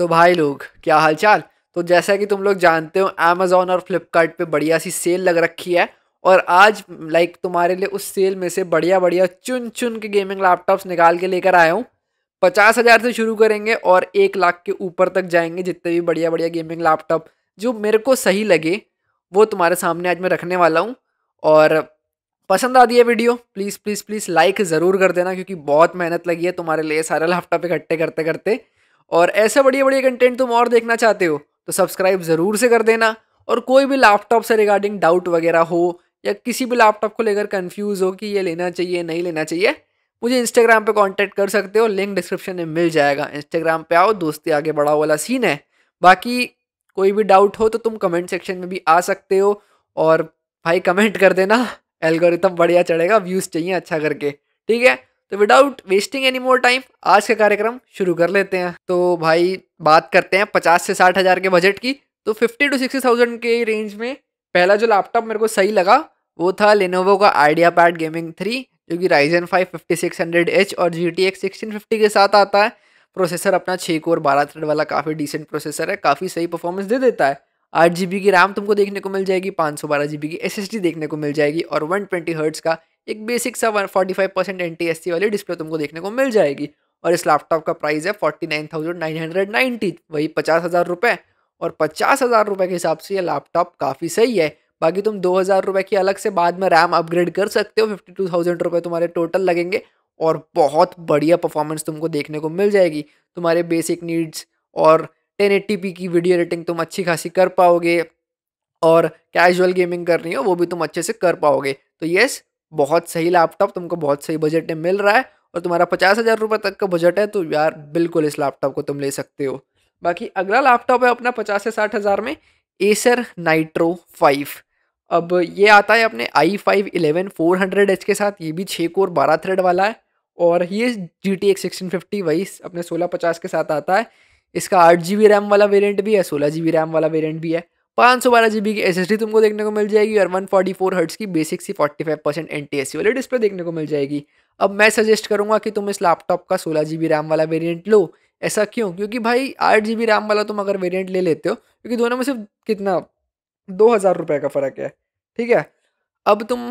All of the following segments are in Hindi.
तो भाई लोग क्या हालचाल तो जैसा कि तुम लोग जानते हो अमेज़ोन और फ्लिपकार्ट पे बढ़िया सी सेल लग रखी है और आज लाइक तुम्हारे लिए उस सेल में से बढ़िया बढ़िया चुन चुन के गेमिंग लैपटॉप्स निकाल के लेकर आया हूँ पचास हज़ार से शुरू करेंगे और एक लाख के ऊपर तक जाएंगे जितने भी बढ़िया बढ़िया गेमिंग लैपटॉप जो मेरे को सही लगे वो तुम्हारे सामने आज मैं रखने वाला हूँ और पसंद आती है video please please please like ज़रूर कर देना क्योंकि बहुत मेहनत लगी है तुम्हारे लिए सारे लैपटॉप इकट्ठे करते करते और ऐसे बढ़िया बढ़िया कंटेंट तुम और देखना चाहते हो तो सब्सक्राइब ज़रूर से कर देना और कोई भी लैपटॉप से रिगार्डिंग डाउट वगैरह हो या किसी भी लैपटॉप को लेकर कन्फ्यूज़ हो कि ये लेना चाहिए नहीं लेना चाहिए मुझे इंस्टाग्राम पे कांटेक्ट कर सकते हो लिंक डिस्क्रिप्शन में मिल जाएगा इंस्टाग्राम पे आओ दोस्ती आगे बढ़ाओ वाला सीन है बाकी कोई भी डाउट हो तो तुम कमेंट सेक्शन में भी आ सकते हो और भाई कमेंट कर देना एल्गोरिथम बढ़िया चढ़ेगा व्यूज़ चाहिए अच्छा करके ठीक है तो without wasting any more time आज का कार्यक्रम शुरू कर लेते हैं तो भाई बात करते हैं पचास से साठ हज़ार के बजट की तो फिफ्टी टू सिक्सटी थाउजेंड के रेंज में पहला जो लैपटॉप मेरे को सही लगा वो था लेनोवो का आइडिया पैड गेमिंग थ्री जो कि Ryzen five fifty six hundred H और G T X sixteen fifty के साथ आता है प्रोसेसर अपना छः कोर बारह थ्रेड वाला काफ़ी डिसेंट प्रोसेसर है काफ़ी सही परफॉर्मेंस दे देता है आठ जी बी की रैम तुमको देखने को मिल जाएगी पाँच सौ बारह जी बी की एस एस डी देखने को मिल जाएगी और वन ट्वेंटी हर्ट्स का एक बेसिक सा one forty five percent N T S C वाली डिस्प्ले तुमको देखने को मिल जाएगी और इस लैपटॉप का प्राइस है forty nine thousand nine hundred ninety वही पचास हज़ार रुपये और पचास हज़ार रुपये के हिसाब से ये लैपटॉप काफ़ी सही है बाकी तुम दो हज़ार रुपये की अलग से बाद में रैम अपग्रेड कर सकते हो फिफ्टी टू थाउजेंड रुपये तुम्हारे टोटल लगेंगे और बहुत बढ़िया परफॉर्मेंस तुमको देखने को मिल जाएगी तुम्हारे बेसिक नीड्स और टेन एट्टी पी की वीडियो एडिटिंग तुम अच्छी खासी कर पाओगे और कैजुअल गेमिंग कर रही हो वो भी तुम अच्छे से कर पाओगे तो येस बहुत सही लैपटॉप तुमको बहुत सही बजट में मिल रहा है और तुम्हारा पचास हज़ार रुपये तक का बजट है तो यार बिल्कुल इस लैपटॉप को तुम ले सकते हो बाकी अगला लैपटॉप है अपना पचास से साठ हज़ार में एसर नाइट्रो फाइव अब ये आता है अपने I five eleven four hundred H के साथ ये भी छः कोर बारह थ्रेड वाला है और ये G T X sixteen fifty वही अपने सोलह पचास के साथ आता है इसका आठ जी बी रैम वाला वेरियंट भी है सोलह जी बी रैम वाला वेरियंट भी है पाँच सौ बारह जीबी की डी तुमको देखने को मिल जाएगी और वन फोर्टी फोर हर्ट्स की बेसिक सी forty five percent N T S वाली डिस्प्ले देखने को मिल जाएगी अब मैं सजेस्ट करूँगा कि तुम इस लैपटॉप का सोलह जी बी रैम वाला वेरिएंट लो ऐसा क्यों क्योंकि भाई आठ जी बी रैम वाला तुम अगर वेरिएंट ले लेते हो क्योंकि दोनों में सिर्फ कितना दो हज़ार रुपये का फ़र्क है ठीक है अब तुम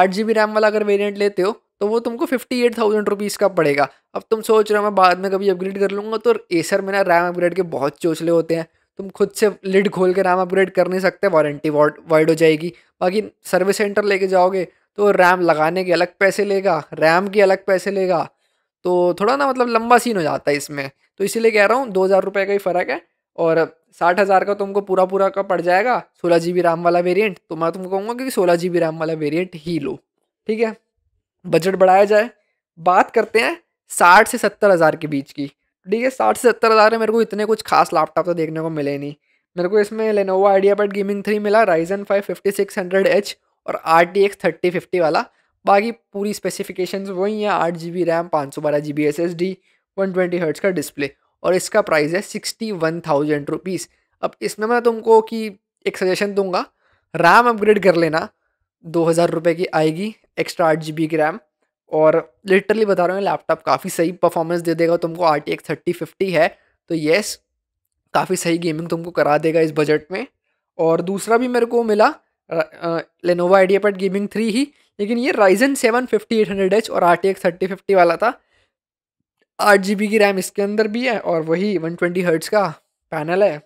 आठ जी बी रैम वाला अगर वेरियंट लेते हो तो वो तुमको फिफ्टी एट थाउजेंड रुपीज़ का पड़ेगा अब तुम सोच रहे हो मैं बाद में कभी अपग्रेड कर लूँगा तो एसर में ना रैम अपग्रेड के बहुत चोचले होते हैं तुम खुद से लिड खोल के रैम अपग्रेड कर नहीं सकते वारंटी वाइड हो जाएगी बाकी सर्विस सेंटर लेके जाओगे तो रैम लगाने के अलग पैसे लेगा रैम के अलग पैसे लेगा तो थोड़ा ना मतलब लंबा सीन हो जाता है इसमें तो इसीलिए कह रहा हूँ दो हज़ार रुपये का ही फ़र्क है और साठ हज़ार का तुमको पूरा पूरा का पड़ जाएगा सोलह जी बी रैम वाला वेरियंट तो मैं तुमको कहूँगा कि सोलह जी बी रैम वाला वेरियंट ही लो ठीक है बजट बढ़ाया जाए बात करते हैं साठ से सत्तर हज़ार के बीच की ठीक है साठ से सत्तर हज़ार में मेरे को इतने कुछ खास लैपटॉप तो देखने को मिले नहीं मेरे को इसमें Lenovo IdeaPad gaming three मिला Ryzen five fifty six hundred H और R T X thirty fifty वाला बाकी पूरी स्पेसिफिकेशंस वही हैं आठ जी बी रैम पाँच सौ बारह G B S S D one twenty hertz का डिस्प्ले और इसका प्राइस है सिक्सटी वन थाउजेंड रुपीज़ अब इसमें मैं तुमको कि एक सजेशन दूंगा रैम अपग्रेड कर लेना दो हज़ार रुपये की आएगी एक्स्ट्रा आठ जी बी की रैम और लिटरली बता रहा हूँ लैपटॉप काफ़ी सही परफॉर्मेंस दे देगा तुमको R T X thirty fifty है तो येस काफ़ी सही गेमिंग तुमको करा देगा इस बजट में और दूसरा भी मेरे को मिला Lenovo IdeaPad gaming three ही लेकिन ये Ryzen seven fifty eight hundred H और R T X thirty fifty वाला था आठ जी बी की रैम इसके अंदर भी है और वही वन ट्वेंटी हर्ट्स का पैनल है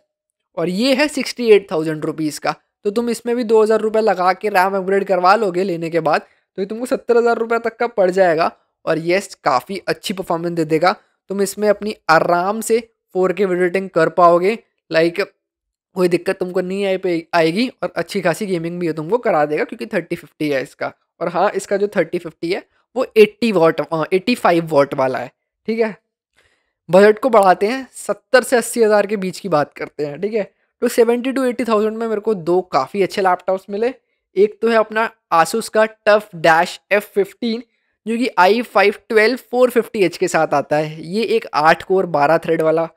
और ये है सिक्सटी एट थाउजेंड रुपीज़ का तो तुम इसमें भी दो हज़ार रुपये लगा के रैम अपग्रेड करवा लोगे लेने के बाद तो ये तुमको सत्तर हज़ार रुपये तक का पड़ जाएगा और ये काफ़ी अच्छी परफॉर्मेंस दे देगा तुम इसमें अपनी आराम से फोर के एडिटिंग कर पाओगे लाइक कोई दिक्कत तुमको नहीं आई पे आएगी और अच्छी खासी गेमिंग भी ये तुमको करा देगा क्योंकि थर्टी फिफ्टी है इसका और हाँ इसका जो थर्टी फिफ्टी है वो eighty watt eighty five watt वाला है ठीक है बजट को बढ़ाते हैं सत्तर से अस्सी हज़ार के बीच की बात करते हैं ठीक है तो सेवेंटी टू एट्टी थाउजेंड में मेरे को दो काफ़ी अच्छे लैपटॉप्स मिले एक तो है अपना आसूस का टफ डैश एफ फिफ्टीन जो कि I five twelve four fifty H के साथ आता है ये एक आठ कोर बारह थ्रेड वाला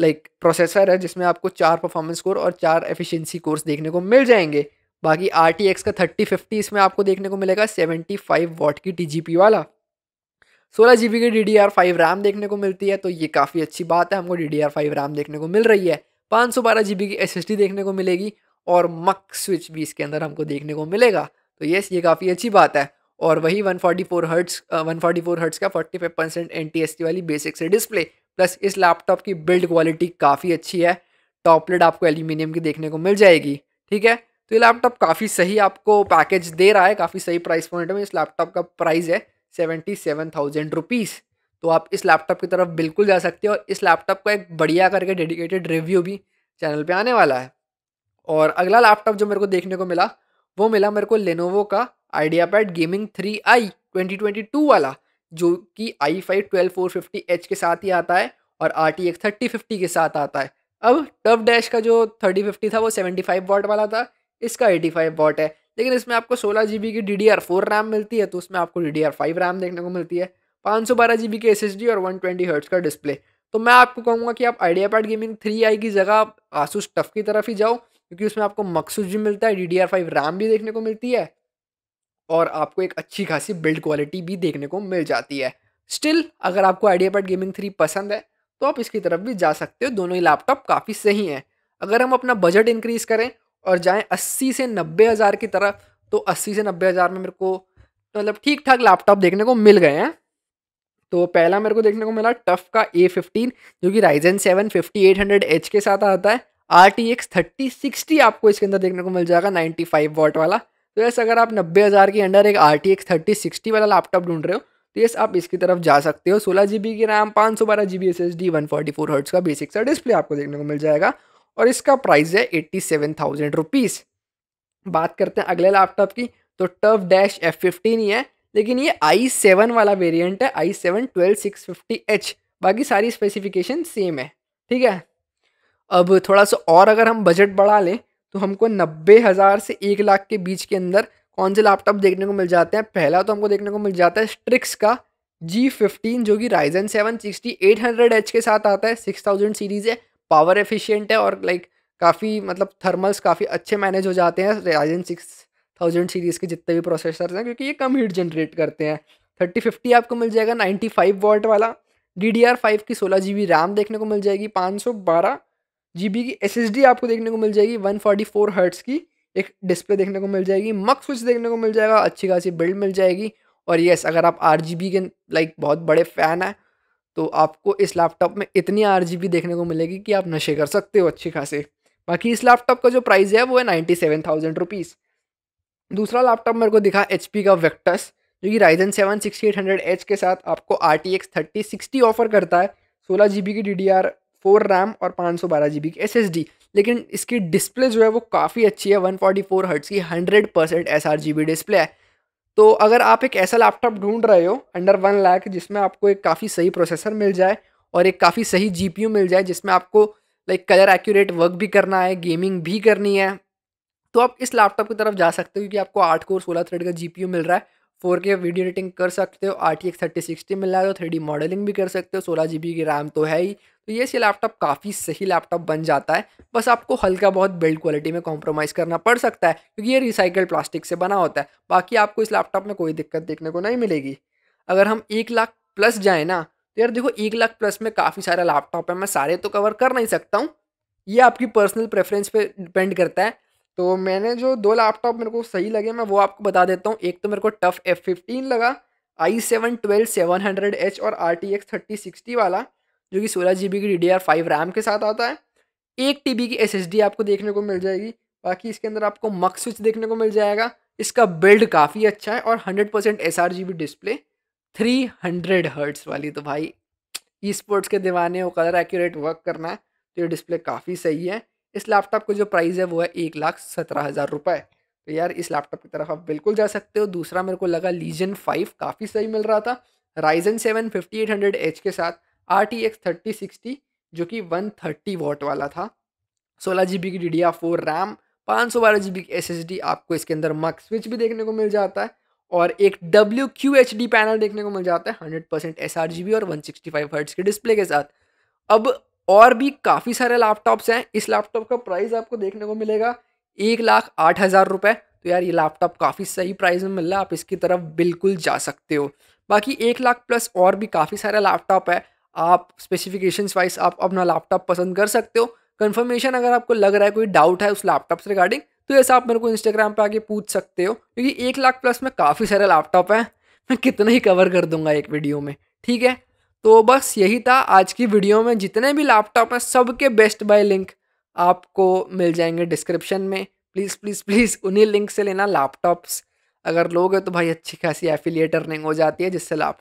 लाइक like, प्रोसेसर है जिसमें आपको चार परफॉर्मेंस कोर और चार एफिशिएंसी कोर्स देखने को मिल जाएंगे बाकी आर टी एक्स का थर्टी फिफ्टी इसमें आपको देखने को मिलेगा सेवेंटी फाइव वॉट की टी जी पी वाला सोलह जी बी की D D R five RAM देखने को मिलती है तो ये काफ़ी अच्छी बात है हमको D D R five RAM देखने को मिल रही है पाँच सौ बारह जी बी की एस एस डी देखने को मिलेगी और मक स्विच भी इसके अंदर हमको देखने को मिलेगा तो येस ये काफ़ी अच्छी बात है और वही 144 forty four hertz one forty four hertz का 45 परसेंट एन वाली बेसिक से डिस्प्ले प्लस इस लैपटॉप की बिल्ड क्वालिटी काफ़ी अच्छी है टॉपलेट आपको एल्यूमिनियम की देखने को मिल जाएगी ठीक है तो ये लैपटॉप काफ़ी सही आपको पैकेज दे रहा है काफ़ी सही प्राइस पॉइंट में इस लैपटॉप का प्राइस है सेवेंटी सेवन थाउजेंड रुपीज़ तो आप इस लैपटॉप की तरफ बिल्कुल जा सकते हो और इस लैपटॉप का एक बढ़िया करके डेडिकेटेड रिव्यू भी चैनल पर आने वाला है और अगला लैपटॉप जो मेरे को देखने को मिला वो मिला मेरे को लेनोवो का IdeaPad gaming three I twenty twenty two वाला जो कि I five twelve four fifty H के साथ ही आता है और R T X thirty fifty के साथ आता है अब टफ डैश का जो थर्टी फिफ्टी था वो सेवेंटी फाइव वॉट वाला था इसका एटी फाइव वॉट है लेकिन इसमें आपको सोलह जी बी की D D R four RAM मिलती है तो उसमें आपको D D R five RAM देखने को मिलती है पाँच सौ बारह जी बी की एस एस डी और वन ट्वेंटी हर्ट्स का डिस्प्ले तो मैं आपको कहूँगा कि आप IdeaPad gaming three I की जगह आसूस टफ की तरफ ही जाओ क्योंकि उसमें आपको मकसूद भी मिलता है D D R five RAM भी देखने को मिलती है और आपको एक अच्छी खासी बिल्ड क्वालिटी भी देखने को मिल जाती है स्टिल अगर आपको आइडिया पैड गेमिंग थ्री पसंद है तो आप इसकी तरफ भी जा सकते हो दोनों ही लैपटॉप काफ़ी सही हैं अगर हम अपना बजट इंक्रीज करें और जाएं 80 से नब्बे हज़ार की तरफ तो 80 से नब्बे हज़ार में मेरे को मतलब ठीक ठाक लैपटॉप देखने को मिल गए हैं तो पहला मेरे को देखने को मिला टफ का ए फिफ्टीन जो कि Ryzen seven fifty eight hundred H के साथ आता है R T X thirty sixty आपको इसके अंदर देखने को मिल जाएगा नाइन्टी फाइव वॉट वाला तो यस अगर आप नब्बे हज़ार के अंडर एक R T X thirty sixty वाला लैपटॉप ढूंढ रहे हो तो यस आप इसकी तरफ जा सकते हो सोलह जी बी की रैम पाँच सौ बारह G B S S D one forty four hertz का बेसिक सा डिस्प्ले आपको देखने को मिल जाएगा और इसका प्राइस है एट्टी सेवन थाउजेंड रुपीज़ बात करते हैं अगले लैपटॉप की तो टर्फ डैश एफ फिफ्टीन ही है लेकिन ये आई सेवन वाला वेरियंट है I seven twelve six fifty H बाकी सारी स्पेसिफिकेशन सेम है ठीक है अब थोड़ा सा और अगर हम बजट बढ़ा लें तो हमको नब्बे हज़ार से एक लाख के बीच के अंदर कौन से लैपटॉप देखने को मिल जाते हैं पहला तो हमको देखने को मिल जाता है स्ट्रिक्स का जी फिफ्टीन जो कि Ryzen seven sixty eight hundred H के साथ आता है सिक्स थाउजेंड सीरीज़ है पावर एफिशिएंट है और लाइक काफ़ी मतलब थर्मल्स काफ़ी अच्छे मैनेज हो जाते हैं राइजन सिक्स थाउजेंड सीरीज़ के जितने भी प्रोसेसर्स हैं क्योंकि ये कम हीट जनरेट करते हैं थर्टी फिफ्टी आपको मिल जाएगा नाइन्टी फाइव वॉल्ट वाला डी डी आर फाइव की सोलह जी बी रैम देखने को मिल जाएगी पाँच सौ बारह जी की एस आपको देखने को मिल जाएगी वन फोर्टी फोर हर्ट्स की एक डिस्प्ले देखने को मिल जाएगी मक स्विच देखने को मिल जाएगा अच्छी खासी बिल्ड मिल जाएगी और येस अगर आप आर के लाइक बहुत बड़े फ़ैन हैं तो आपको इस लैपटॉप में इतनी आर देखने को मिलेगी कि आप नशे कर सकते हो अच्छी खासी बाकी इस लैपटॉप का जो प्राइस है वो है नाइन्टी सेवन थाउजेंड रुपीज़ दूसरा लैपटॉप मेरे को दिखा एच का वैक्टस जो कि Ryzen seven sixty eight hundred H के साथ आपको R T X thirty sixty offer करता है सोलह जी बी की D D R four RAM और पाँच सौ बारह जी बी की एस एस डी लेकिन इसकी डिस्प्ले जो है वो काफ़ी अच्छी है वन फोर्टी फोर हर्ट्स की hundred percent S R G B display है तो अगर आप एक ऐसा लैपटॉप ढूंढ रहे हो अंडर वन लैक जिसमें आपको एक काफ़ी सही प्रोसेसर मिल जाए और एक काफ़ी सही जी पी यू मिल जाए जिसमें आपको लाइक कलर एक्यूरेट वर्क भी करना है गेमिंग भी करनी है तो आप इस लैपटॉप की तरफ जा सकते हो क्योंकि आपको आठ कोर सोलह थ्रेड का जी पी यू मिल रहा है फोर के वीडियो एडिटिंग कर सकते हो R T X thirty sixty में ला दो थ्री डी मॉडलिंग भी कर सकते हो सोलह जी बी की रैम तो है ही तो ये सी लैपटॉप काफ़ी सही लैपटॉप बन जाता है बस आपको हल्का बहुत बिल्ड क्वालिटी में कॉम्प्रोमाइज़ करना पड़ सकता है क्योंकि ये रिसाइकल प्लास्टिक से बना होता है बाकी आपको इस लैपटॉप में कोई दिक्कत देखने को नहीं मिलेगी अगर हम एक लाख प्लस जाए ना तो यार देखो एक लाख प्लस में काफ़ी सारा लैपटॉप है मैं सारे तो कवर कर नहीं सकता हूँ ये आपकी पर्सनल प्रेफरेंस पे डिपेंड करता है तो मैंने जो दो लैपटॉप मेरे को सही लगे मैं वो आपको बता देता हूँ एक तो मेरे को टफ एफ फिफ्टीन लगा I seven twelve seven hundred H और R T X thirty sixty वाला जो कि सोलह जी बी की D D R five RAM के साथ आता है एक टी बी की एस एस डी आपको देखने को मिल जाएगी बाकी इसके अंदर आपको मक स्विच देखने को मिल जाएगा इसका बिल्ड काफ़ी अच्छा है और hundred percent S R G B display three hundred hertz वाली तो भाई ई स्पोर्ट्स के दीवाने और कलर एक्यूरेट वर्क करना है तो ये डिस्प्ले काफ़ी सही है इस लैपटॉप का जो प्राइस है वो है एक लाख सत्रह हज़ार रुपये तो यार इस लैपटॉप की तरफ आप बिल्कुल जा सकते हो दूसरा मेरे को लगा लीजन फाइव काफ़ी सही मिल रहा था Ryzen seven fifty eight hundred H के साथ R T X thirty sixty जो कि वन थर्टी वॉट वाला था सोलह जी बी की D D R four RAM पाँच सौ बारह जी बी की एस एस डी आपको इसके अंदर मक स्विच भी देखने को मिल जाता है और एक W Q H D panel देखने को मिल जाता है hundred percent S R G B और वन सिक्सटी फाइव हर्ट्स के डिस्प्ले के साथ अब और भी काफ़ी सारे लैपटॉप्स हैं इस लैपटॉप का प्राइस आपको देखने को मिलेगा एक लाख आठ हज़ार रुपये तो यार ये लैपटॉप काफ़ी सही प्राइस में मिल रहा है आप इसकी तरफ बिल्कुल जा सकते हो बाकी एक लाख प्लस और भी काफ़ी सारे लैपटॉप है आप स्पेसिफिकेशंस वाइज आप अपना लैपटॉप पसंद कर सकते हो कन्फर्मेशन अगर आपको लग रहा है कोई डाउट है उस लैपटॉप से रिगार्डिंग तो ऐसा आप मेरे को इंस्टाग्राम पर आके पूछ सकते हो क्योंकि एक लाख प्लस में काफ़ी सारे लैपटॉप हैं मैं कितना ही कवर कर दूंगा एक वीडियो में ठीक है तो बस यही था आज की वीडियो में जितने भी लैपटॉप हैं सबके बेस्ट बाय लिंक आपको मिल जाएंगे डिस्क्रिप्शन में प्लीज़ प्लीज़ प्लीज़ उन्हीं लिंक से लेना लैपटॉप्स अगर लोगे तो भाई अच्छी खासी एफिलिएट अर्निंग हो जाती है जिससे लाप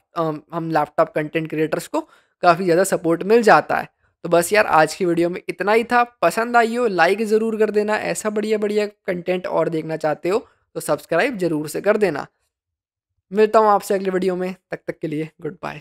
हम लैपटॉप कंटेंट क्रिएटर्स को काफ़ी ज़्यादा सपोर्ट मिल जाता है तो बस यार आज की वीडियो में इतना ही था पसंद आई हो लाइक ज़रूर कर देना ऐसा बढ़िया बढ़िया कंटेंट और देखना चाहते हो तो सब्सक्राइब ज़रूर से कर देना मिलता हूँ आपसे अगली वीडियो में तक तक के लिए गुड बाय